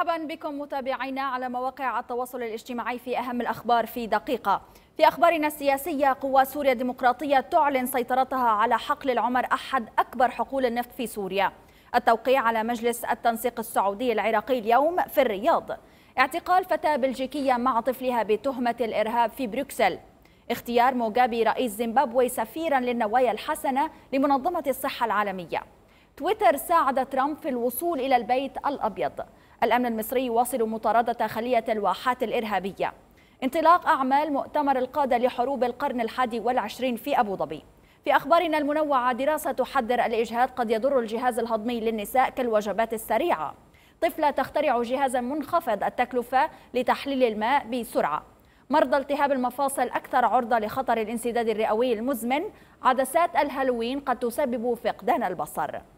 مرحبا بكم متابعينا على مواقع التواصل الاجتماعي في أهم الأخبار في دقيقة في أخبارنا السياسية قوى سوريا الديمقراطية تعلن سيطرتها على حقل العمر أحد أكبر حقول النفط في سوريا التوقيع على مجلس التنسيق السعودي العراقي اليوم في الرياض اعتقال فتاة بلجيكية مع طفلها بتهمة الإرهاب في بروكسل اختيار موغابي رئيس زيمبابوي سفيرا للنوايا الحسنة لمنظمة الصحة العالمية تويتر ساعد ترامب في الوصول إلى البيت الأبيض الأمن المصري يواصل مطاردة خلية الواحات الإرهابية انطلاق أعمال مؤتمر القادة لحروب القرن الحادي والعشرين في أبو ظبي في أخبارنا المنوعة دراسة تحذر الإجهاد قد يضر الجهاز الهضمي للنساء كالوجبات السريعة طفلة تخترع جهازا منخفض التكلفة لتحليل الماء بسرعة مرضى التهاب المفاصل أكثر عرضة لخطر الانسداد الرئوي المزمن عدسات الهالوين قد تسبب فقدان البصر